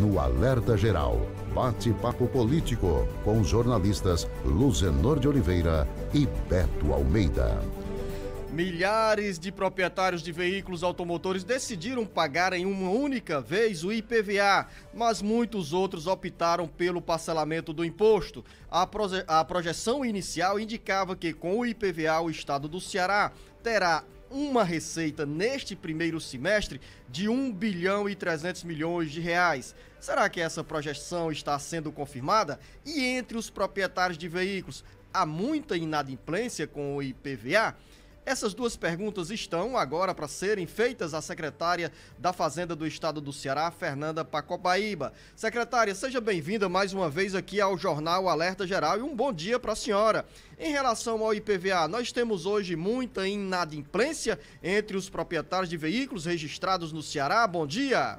no Alerta Geral. Bate-papo político com os jornalistas Luzenor de Oliveira e Beto Almeida. Milhares de proprietários de veículos automotores decidiram pagar em uma única vez o IPVA, mas muitos outros optaram pelo parcelamento do imposto. A, proje a projeção inicial indicava que com o IPVA o estado do Ceará terá uma receita neste primeiro semestre de 1 bilhão e 300 milhões de reais. Será que essa projeção está sendo confirmada? E entre os proprietários de veículos, há muita inadimplência com o IPVA? Essas duas perguntas estão agora para serem feitas à secretária da Fazenda do Estado do Ceará, Fernanda Pacobaíba. Secretária, seja bem-vinda mais uma vez aqui ao Jornal Alerta Geral e um bom dia para a senhora. Em relação ao IPVA, nós temos hoje muita inadimplência entre os proprietários de veículos registrados no Ceará. Bom dia.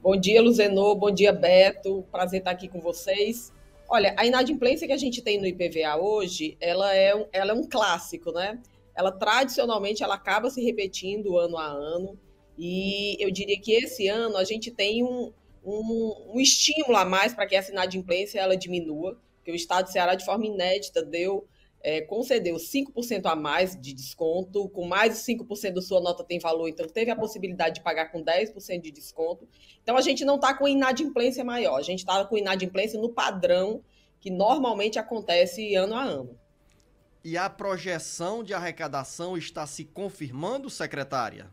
Bom dia, Luzenô. Bom dia, Beto. Prazer estar aqui com vocês. Olha, a inadimplência que a gente tem no IPVA hoje, ela é um, ela é um clássico, né? Ela tradicionalmente ela acaba se repetindo ano a ano. E eu diria que esse ano a gente tem um, um, um estímulo a mais para que essa inadimplência ela diminua, porque o Estado do Ceará, de forma inédita, deu é, concedeu 5% a mais de desconto, com mais de 5% da sua nota tem valor, então teve a possibilidade de pagar com 10% de desconto. Então a gente não está com inadimplência maior, a gente está com inadimplência no padrão que normalmente acontece ano a ano. E a projeção de arrecadação está se confirmando, secretária?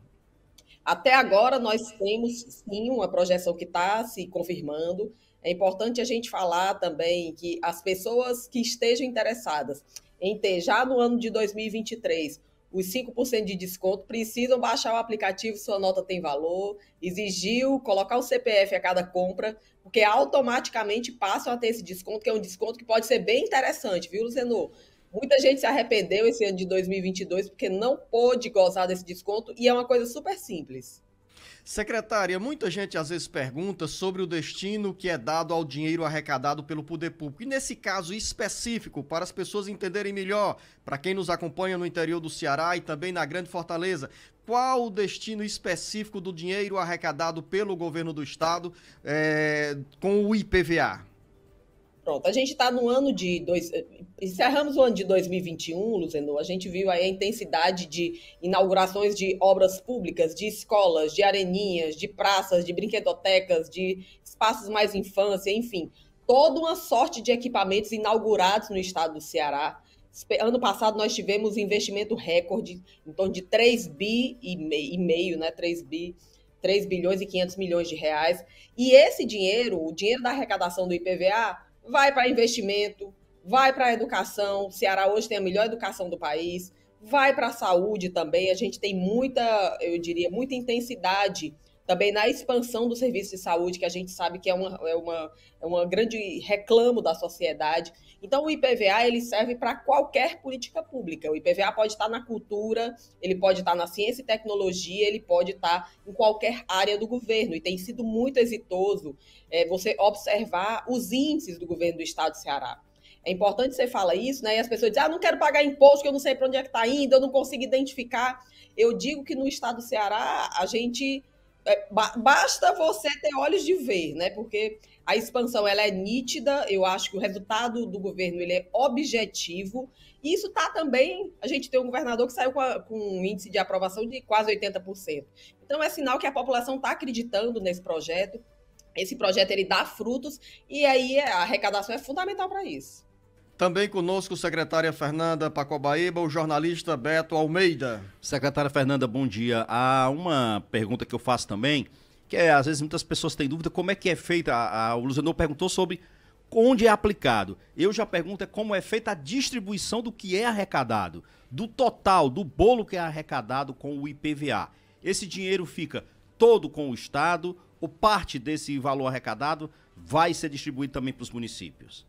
Até agora nós temos sim uma projeção que está se confirmando. É importante a gente falar também que as pessoas que estejam interessadas em ter já no ano de 2023 os 5% de desconto, precisam baixar o aplicativo, sua nota tem valor, exigiu colocar o CPF a cada compra, porque automaticamente passam a ter esse desconto, que é um desconto que pode ser bem interessante, viu, Luzeno? Muita gente se arrependeu esse ano de 2022 porque não pôde gozar desse desconto e é uma coisa super simples. Secretária, muita gente às vezes pergunta sobre o destino que é dado ao dinheiro arrecadado pelo poder público. E nesse caso específico, para as pessoas entenderem melhor, para quem nos acompanha no interior do Ceará e também na Grande Fortaleza, qual o destino específico do dinheiro arrecadado pelo governo do estado é, com o IPVA? Pronto, a gente está no ano de. Dois, eh, encerramos o ano de 2021, Luzeno. A gente viu aí a intensidade de inaugurações de obras públicas, de escolas, de areninhas, de praças, de brinquedotecas, de espaços mais infância, enfim. Toda uma sorte de equipamentos inaugurados no estado do Ceará. Ano passado nós tivemos investimento recorde, em torno de 3 bi e meio, né? 3 bi 3 bilhões e 500 milhões de reais. E esse dinheiro, o dinheiro da arrecadação do IPVA, vai para investimento, vai para educação. O Ceará hoje tem a melhor educação do país, vai para a saúde também. A gente tem muita, eu diria, muita intensidade também na expansão do serviço de saúde, que a gente sabe que é uma, é uma, é uma grande reclamo da sociedade. Então, o IPVA ele serve para qualquer política pública. O IPVA pode estar tá na cultura, ele pode estar tá na ciência e tecnologia, ele pode estar tá em qualquer área do governo. E tem sido muito exitoso é, você observar os índices do governo do Estado do Ceará. É importante você falar isso, né? E as pessoas dizem, ah, não quero pagar imposto, que eu não sei para onde é que está indo, eu não consigo identificar. Eu digo que no estado do Ceará, a gente é, ba basta você ter olhos de ver, né? Porque a expansão ela é nítida, eu acho que o resultado do governo ele é objetivo. E isso está também. A gente tem um governador que saiu com, a, com, um índice de aprovação de quase 80%. Então é sinal que a população está acreditando nesse projeto. Esse projeto ele dá frutos e aí a arrecadação é fundamental para isso. Também conosco, secretária Fernanda Pacobaíba, o jornalista Beto Almeida. Secretária Fernanda, bom dia. Há uma pergunta que eu faço também, que é, às vezes muitas pessoas têm dúvida como é que é feita. A, a, o Luzenor perguntou sobre onde é aplicado. Eu já pergunto é como é feita a distribuição do que é arrecadado, do total, do bolo que é arrecadado com o IPVA. Esse dinheiro fica todo com o Estado, ou parte desse valor arrecadado vai ser distribuído também para os municípios?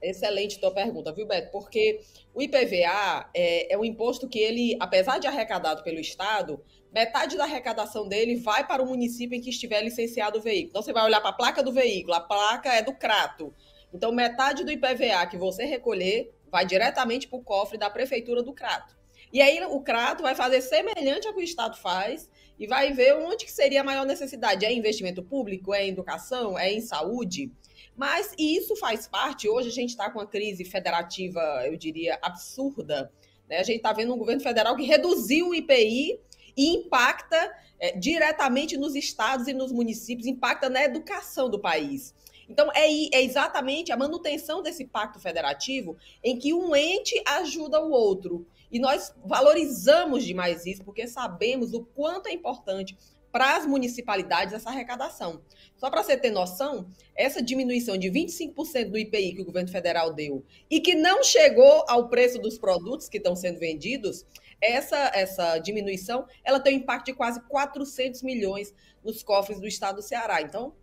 Excelente tua pergunta, viu, Beto? Porque o IPVA é, é um imposto que ele, apesar de arrecadado pelo Estado, metade da arrecadação dele vai para o município em que estiver licenciado o veículo. Então, você vai olhar para a placa do veículo, a placa é do Crato. Então, metade do IPVA que você recolher vai diretamente para o cofre da prefeitura do Crato. E aí o Crato vai fazer semelhante ao que o Estado faz e vai ver onde que seria a maior necessidade. É investimento público? É em educação? É em saúde? Mas isso faz parte, hoje a gente está com uma crise federativa, eu diria, absurda. Né? A gente está vendo um governo federal que reduziu o IPI e impacta é, diretamente nos estados e nos municípios, impacta na educação do país. Então, é, é, exatamente a manutenção desse pacto federativo em que um ente ajuda o outro. E nós valorizamos demais isso, porque sabemos o quanto é importante para as municipalidades essa arrecadação. Só para você ter noção, essa diminuição de 25% do IPI que o governo federal deu e que não chegou ao preço dos produtos que estão sendo vendidos, essa, essa diminuição ela tem um impacto de quase 400 milhões nos cofres do estado do Ceará. Então,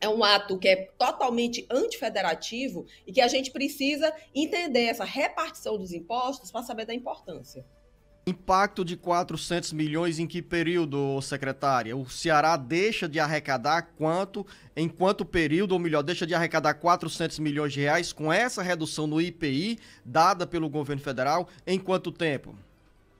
é um ato que é totalmente antifederativo e que a gente precisa entender essa repartição dos impostos para saber da importância. Impacto de 400 milhões em que período, secretária? O Ceará deixa de arrecadar quanto, em quanto período, ou melhor, deixa de arrecadar 400 milhões de reais com essa redução no IPI dada pelo governo federal, em quanto tempo?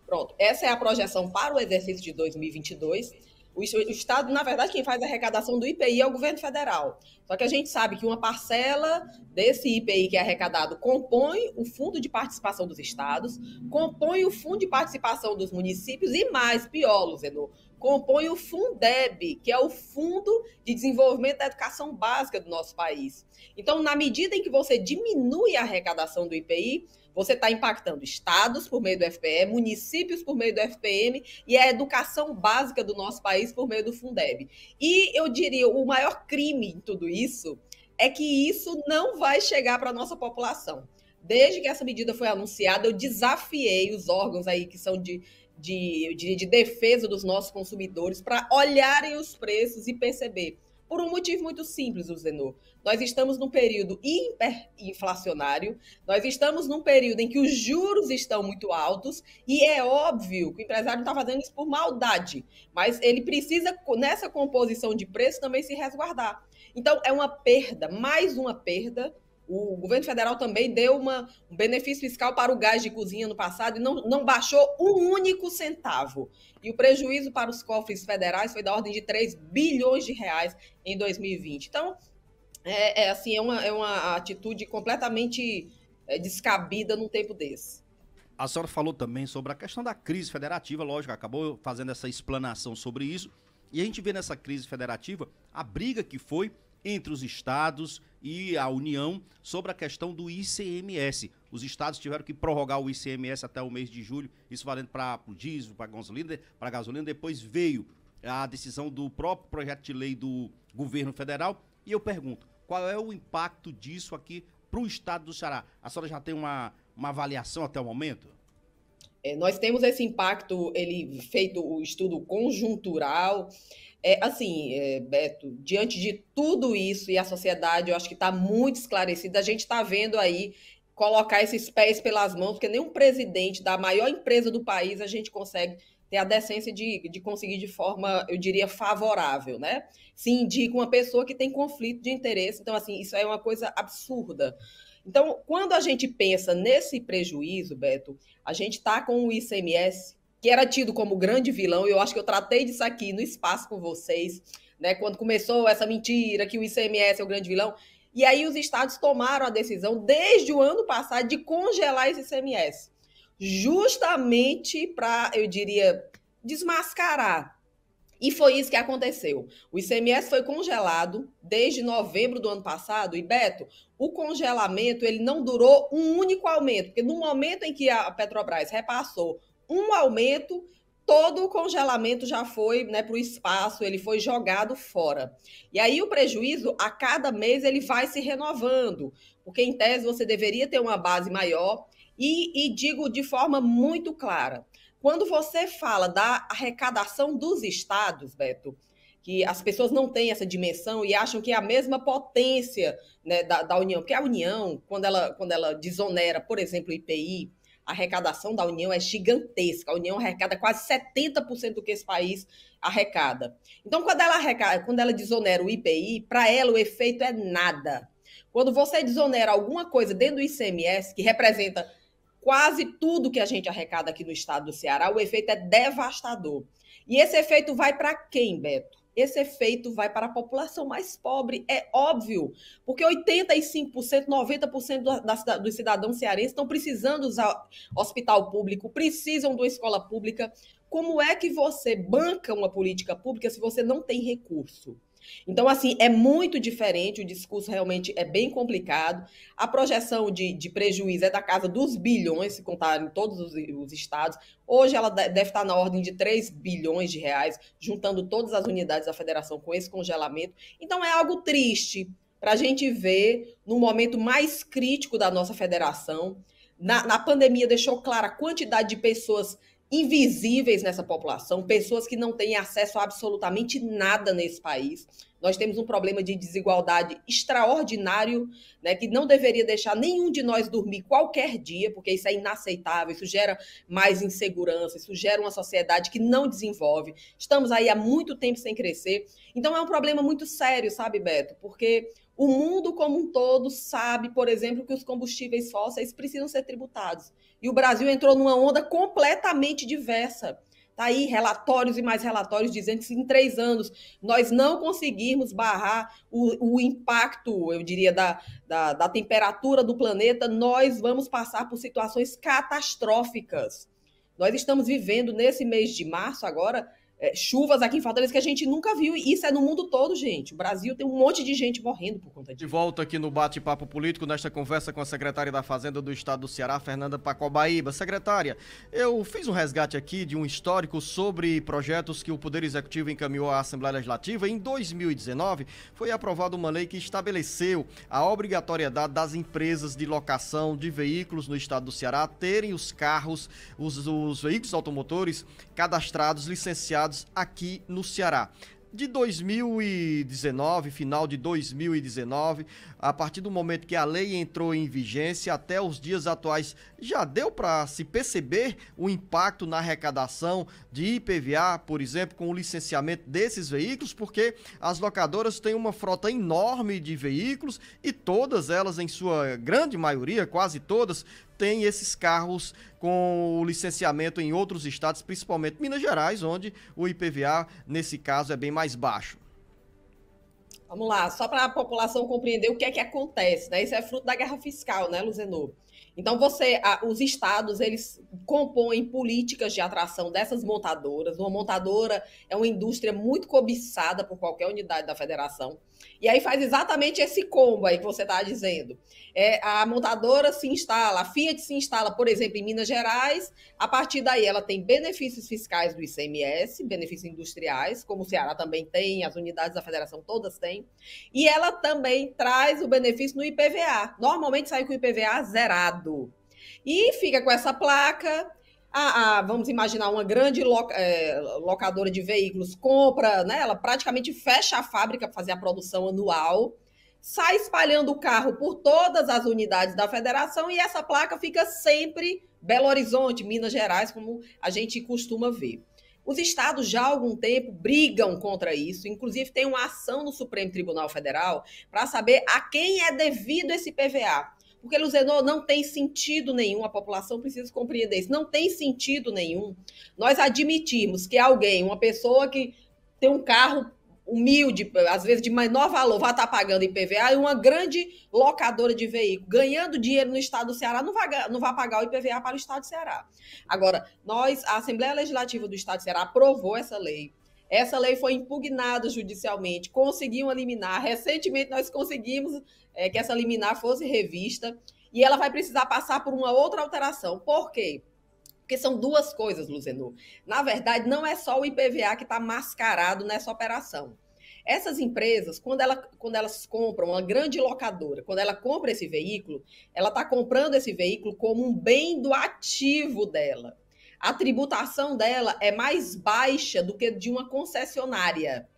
Pronto, essa é a projeção para o exercício de 2022 o Estado, na verdade, quem faz a arrecadação do IPI é o governo federal. Só que a gente sabe que uma parcela desse IPI que é arrecadado compõe o fundo de participação dos estados, compõe o fundo de participação dos municípios e mais, pior, Luzeno, compõe o Fundeb, que é o Fundo de Desenvolvimento da Educação Básica do nosso país. Então, na medida em que você diminui a arrecadação do IPI, você está impactando estados por meio do FPE, municípios por meio do FPM e a educação básica do nosso país por meio do Fundeb. E eu diria, o maior crime em tudo isso é que isso não vai chegar para a nossa população. Desde que essa medida foi anunciada, eu desafiei os órgãos aí que são de, de, de defesa dos nossos consumidores para olharem os preços e perceber por um motivo muito simples, Luzenor. Nós estamos num período hiperinflacionário, nós estamos num período em que os juros estão muito altos, e é óbvio que o empresário não está fazendo isso por maldade, mas ele precisa, nessa composição de preço, também se resguardar. Então, é uma perda, mais uma perda o governo federal também deu uma, um benefício fiscal para o gás de cozinha no passado e não, não baixou um único centavo. E o prejuízo para os cofres federais foi da ordem de 3 bilhões de reais em 2020. Então, é, é assim, é uma, é uma atitude completamente é, descabida num tempo desse. A senhora falou também sobre a questão da crise federativa, lógico, acabou fazendo essa explanação sobre isso. E a gente vê nessa crise federativa a briga que foi entre os estados e a União sobre a questão do ICMS. Os estados tiveram que prorrogar o ICMS até o mês de julho, isso valendo para o diesel, para a gasolina, para gasolina. Depois veio a decisão do próprio projeto de lei do governo federal. E eu pergunto, qual é o impacto disso aqui para o estado do Ceará? A senhora já tem uma, uma avaliação até o momento? É, nós temos esse impacto, ele feito o estudo conjuntural, é, assim, é, Beto, diante de tudo isso e a sociedade, eu acho que está muito esclarecida, a gente está vendo aí colocar esses pés pelas mãos, porque nenhum presidente da maior empresa do país a gente consegue ter a decência de, de conseguir de forma, eu diria, favorável, né? Se indica uma pessoa que tem conflito de interesse. Então, assim, isso é uma coisa absurda. Então, quando a gente pensa nesse prejuízo, Beto, a gente está com o ICMS que era tido como grande vilão, eu acho que eu tratei disso aqui no espaço com vocês, né? Quando começou essa mentira que o ICMS é o grande vilão. E aí os estados tomaram a decisão desde o ano passado de congelar esse ICMS, justamente para, eu diria, desmascarar. E foi isso que aconteceu. O ICMS foi congelado desde novembro do ano passado. E Beto, o congelamento ele não durou um único aumento, porque no momento em que a Petrobras repassou um aumento, todo o congelamento já foi né, para o espaço, ele foi jogado fora. E aí o prejuízo, a cada mês, ele vai se renovando, porque em tese você deveria ter uma base maior. E, e digo de forma muito clara: quando você fala da arrecadação dos estados, Beto, que as pessoas não têm essa dimensão e acham que é a mesma potência né, da, da União, porque a União, quando ela, quando ela desonera, por exemplo, o IPI, a arrecadação da União é gigantesca. A União arrecada quase 70% do que esse país arrecada. Então, quando ela, arrecada, quando ela desonera o IPI, para ela o efeito é nada. Quando você desonera alguma coisa dentro do ICMS, que representa quase tudo que a gente arrecada aqui no estado do Ceará, o efeito é devastador. E esse efeito vai para quem, Beto? esse efeito vai para a população mais pobre, é óbvio, porque 85%, 90% da, da, dos cidadãos cearenses estão precisando usar hospital público, precisam de uma escola pública. Como é que você banca uma política pública se você não tem recurso? Então, assim, é muito diferente, o discurso realmente é bem complicado. A projeção de, de prejuízo é da casa dos bilhões, se contarem todos os, os, estados. Hoje ela deve estar na ordem de 3 bilhões de reais, juntando todas as unidades da federação com esse congelamento. Então, é algo triste para a gente ver no momento mais crítico da nossa federação. Na, na pandemia, deixou clara a quantidade de pessoas invisíveis nessa população, pessoas que não têm acesso a absolutamente nada nesse país. Nós temos um problema de desigualdade extraordinário, né, que não deveria deixar nenhum de nós dormir qualquer dia, porque isso é inaceitável, isso gera mais insegurança, isso gera uma sociedade que não desenvolve. Estamos aí há muito tempo sem crescer. Então é um problema muito sério, sabe, Beto? Porque o mundo como um todo sabe, por exemplo, que os combustíveis fósseis precisam ser tributados. E o Brasil entrou numa onda completamente diversa. Está aí relatórios e mais relatórios dizendo que em três anos nós não conseguirmos barrar o, o impacto, eu diria, da, da, da temperatura do planeta, nós vamos passar por situações catastróficas. Nós estamos vivendo nesse mês de março agora é, chuvas aqui em Fortaleza que a gente nunca viu. E isso é no mundo todo, gente. O Brasil tem um monte de gente morrendo por conta disso. De volta aqui no Bate-Papo Político, nesta conversa com a secretária da Fazenda do Estado do Ceará, Fernanda Pacobaíba. Secretária, eu fiz um resgate aqui de um histórico sobre projetos que o Poder Executivo encaminhou à Assembleia Legislativa. Em 2019, foi aprovada uma lei que estabeleceu a obrigatoriedade das empresas de locação de veículos no Estado do Ceará terem os carros, os, os veículos automotores cadastrados, licenciados aqui no Ceará de 2019, final de 2019, a partir do momento que a lei entrou em vigência até os dias atuais, já deu para se perceber o impacto na arrecadação de IPVA, por exemplo, com o licenciamento desses veículos, porque as locadoras têm uma frota enorme de veículos e todas elas, em sua grande maioria, quase todas, tem esses carros com o licenciamento em outros estados, principalmente Minas Gerais, onde o IPVA, nesse caso, é bem mais baixo. Vamos lá, só para a população compreender o que é que acontece, né? Isso é fruto da guerra fiscal, né, Luzenor? Então você, a, os estados eles compõem políticas de atração dessas montadoras. Uma montadora é uma indústria muito cobiçada por qualquer unidade da federação. E aí faz exatamente esse combo aí que você está dizendo. É, a montadora se instala, a Fiat se instala, por exemplo, em Minas Gerais. A partir daí ela tem benefícios fiscais do ICMS, benefícios industriais, como o Ceará também tem, as unidades da federação todas têm. E ela também traz o benefício no IPVA. Normalmente sai com o IPVA zerado. E fica com essa placa. A, a vamos imaginar, uma grande é, locadora de veículos compra, né? Ela praticamente fecha a fábrica para fazer a produção anual, sai espalhando o carro por todas as unidades da federação e essa placa fica sempre Belo Horizonte, Minas Gerais, como a gente costuma ver. Os estados já há algum tempo brigam contra isso, inclusive tem uma ação no Supremo Tribunal Federal para saber a quem é devido esse PVA. Porque Luzenor não tem sentido nenhum, a população precisa compreender isso. Não tem sentido nenhum nós admitirmos que alguém, uma pessoa que tem um carro humilde, às vezes de menor valor, vai estar pagando IPVA, e uma grande locadora de veículo ganhando dinheiro no estado do Ceará não vai, não vai pagar o IPVA para o estado do Ceará. Agora, nós, a Assembleia Legislativa do Estado do Ceará aprovou essa lei essa lei foi impugnada judicialmente, conseguiu eliminar. Recentemente, nós conseguimos é, que essa liminar fosse revista e ela vai precisar passar por uma outra alteração. Por quê? Porque são duas coisas, Luzenor. Na verdade, não é só o IPVA que está mascarado nessa operação. Essas empresas, quando, ela, quando elas compram uma grande locadora, quando ela compra esse veículo, ela está comprando esse veículo como um bem do ativo dela a tributação dela é mais baixa do que de uma concessionária.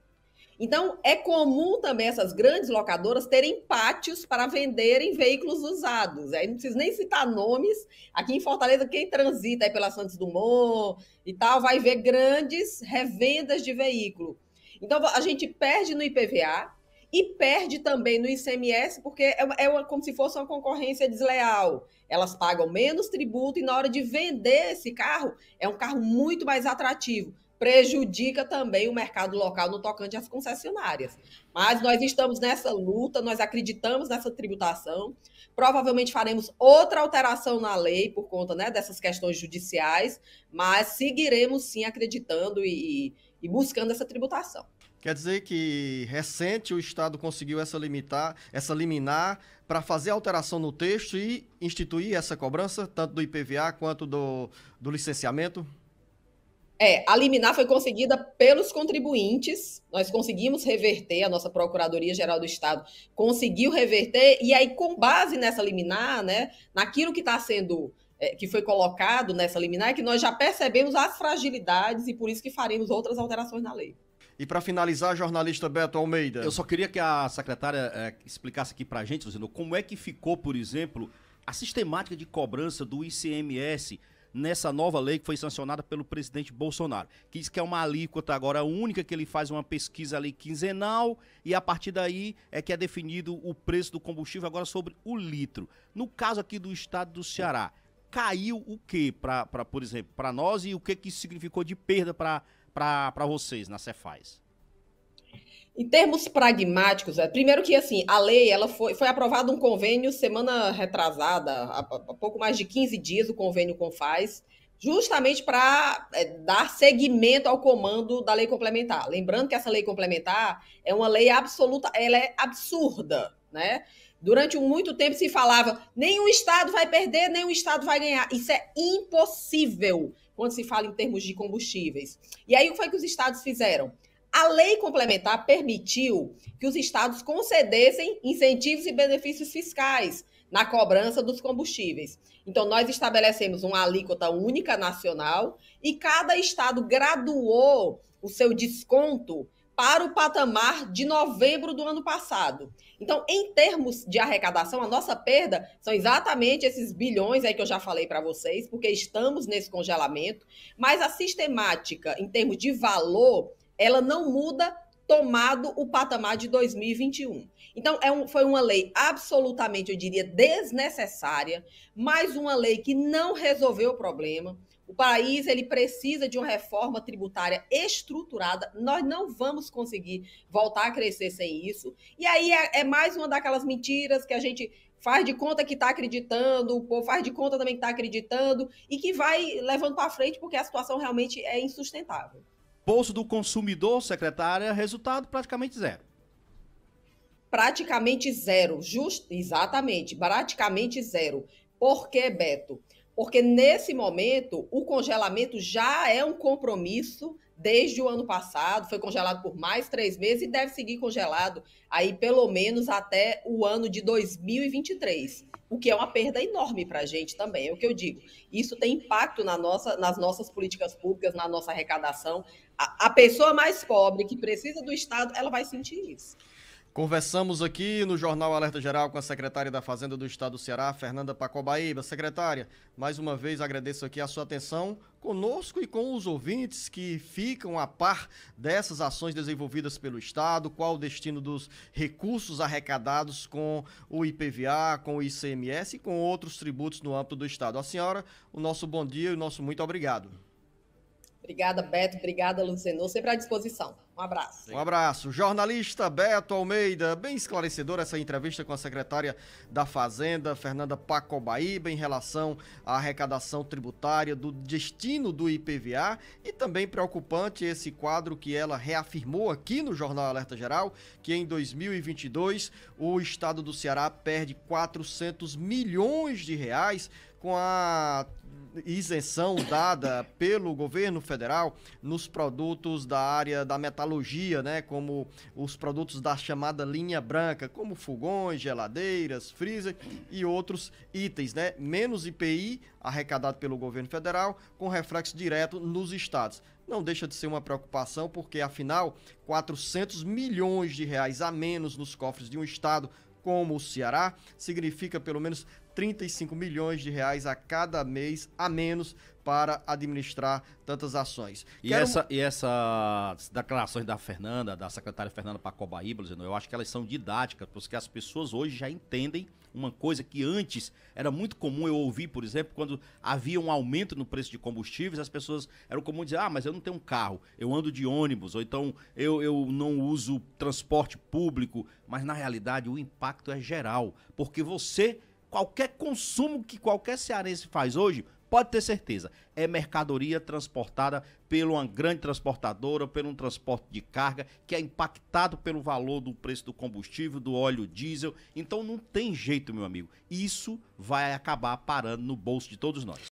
Então, é comum também essas grandes locadoras terem pátios para venderem veículos usados. Aí não preciso nem citar nomes. Aqui em Fortaleza, quem transita pela Santos Dumont e tal, vai ver grandes revendas de veículo. Então, a gente perde no IPVA, e perde também no ICMS, porque é, é uma, como se fosse uma concorrência desleal. Elas pagam menos tributo e na hora de vender esse carro, é um carro muito mais atrativo. Prejudica também o mercado local no tocante às concessionárias. Mas nós estamos nessa luta, nós acreditamos nessa tributação. Provavelmente faremos outra alteração na lei por conta né, dessas questões judiciais, mas seguiremos sim acreditando e, e buscando essa tributação. Quer dizer que recente o Estado conseguiu essa limitar, essa liminar para fazer alteração no texto e instituir essa cobrança, tanto do IPVA quanto do, do licenciamento? É, a liminar foi conseguida pelos contribuintes. Nós conseguimos reverter, a nossa Procuradoria Geral do Estado conseguiu reverter, e aí, com base nessa liminar, né, naquilo que está sendo, é, que foi colocado nessa liminar, é que nós já percebemos as fragilidades e por isso que faremos outras alterações na lei. E para finalizar, jornalista Beto Almeida. Eu só queria que a secretária é, explicasse aqui para a gente, Zeno, como é que ficou, por exemplo, a sistemática de cobrança do ICMS nessa nova lei que foi sancionada pelo presidente Bolsonaro, que diz que é uma alíquota agora única, que ele faz uma pesquisa ali quinzenal e a partir daí é que é definido o preço do combustível agora sobre o litro. No caso aqui do estado do Ceará, caiu o que para, por exemplo, para nós e o que que significou de perda para para vocês na Cefaz? Em termos pragmáticos, é, primeiro que assim, a lei ela foi, foi aprovado um convênio semana retrasada, há, há pouco mais de 15 dias, o convênio com Faz, justamente para é, dar seguimento ao comando da lei complementar. Lembrando que essa lei complementar é uma lei absoluta, ela é absurda, né? Durante muito tempo se falava: nenhum Estado vai perder, nenhum Estado vai ganhar. Isso é impossível quando se fala em termos de combustíveis. E aí o que foi que os Estados fizeram? A lei complementar permitiu que os Estados concedessem incentivos e benefícios fiscais na cobrança dos combustíveis. Então, nós estabelecemos uma alíquota única nacional e cada Estado graduou o seu desconto para o patamar de novembro do ano passado. Então, em termos de arrecadação, a nossa perda são exatamente esses bilhões aí que eu já falei para vocês, porque estamos nesse congelamento, mas a sistemática em termos de valor, ela não muda tomado o patamar de 2021. Então, é um, foi uma lei absolutamente, eu diria, desnecessária, mais uma lei que não resolveu o problema. O país ele precisa de uma reforma tributária estruturada. Nós não vamos conseguir voltar a crescer sem isso. E aí é, é mais uma daquelas mentiras que a gente faz de conta que está acreditando, o povo faz de conta também que está acreditando e que vai levando para frente porque a situação realmente é insustentável. Bolso do consumidor, secretária, resultado praticamente zero praticamente zero, just, exatamente, praticamente zero. Por quê, Beto? Porque nesse momento, o congelamento já é um compromisso desde o ano passado, foi congelado por mais três meses e deve seguir congelado aí pelo menos até o ano de 2023, o que é uma perda enorme para a gente também, é o que eu digo. Isso tem impacto na nossa, nas nossas políticas públicas, na nossa arrecadação. A, a pessoa mais pobre que precisa do Estado, ela vai sentir isso. Conversamos aqui no Jornal Alerta Geral com a secretária da Fazenda do Estado do Ceará, Fernanda Pacobaíba. Secretária, mais uma vez agradeço aqui a sua atenção conosco e com os ouvintes que ficam a par dessas ações desenvolvidas pelo Estado, qual o destino dos recursos arrecadados com o IPVA, com o ICMS e com outros tributos no âmbito do Estado. A senhora, o nosso bom dia e o nosso muito obrigado. Obrigada, Beto. Obrigada, Lucenor. Sempre à disposição. Um abraço. Um abraço. Jornalista Beto Almeida, bem esclarecedor essa entrevista com a secretária da Fazenda, Fernanda Pacobaíba, em relação à arrecadação tributária, do destino do IPVA e também preocupante esse quadro que ela reafirmou aqui no Jornal Alerta Geral, que em 2022 o estado do Ceará perde 400 milhões de reais com a isenção dada pelo governo federal nos produtos da área da metalurgia, né, como os produtos da chamada linha branca, como fogões, geladeiras, freezer e outros itens, né, menos IPI arrecadado pelo governo federal com reflexo direto nos estados não deixa de ser uma preocupação, porque afinal, 400 milhões de reais a menos nos cofres de um estado como o Ceará significa pelo menos 35 milhões de reais a cada mês a menos para administrar tantas ações. E, Quero... essa, e essas declarações da Fernanda, da secretária Fernanda Pacobaíba, eu acho que elas são didáticas, porque as pessoas hoje já entendem uma coisa que antes era muito comum eu ouvir, por exemplo, quando havia um aumento no preço de combustíveis, as pessoas eram comum dizer, ah, mas eu não tenho um carro, eu ando de ônibus, ou então eu, eu não uso transporte público, mas na realidade o impacto é geral, porque você qualquer consumo que qualquer cearense faz hoje, pode ter certeza, é mercadoria transportada por uma grande transportadora, por um transporte de carga, que é impactado pelo valor do preço do combustível, do óleo diesel. Então não tem jeito, meu amigo. Isso vai acabar parando no bolso de todos nós.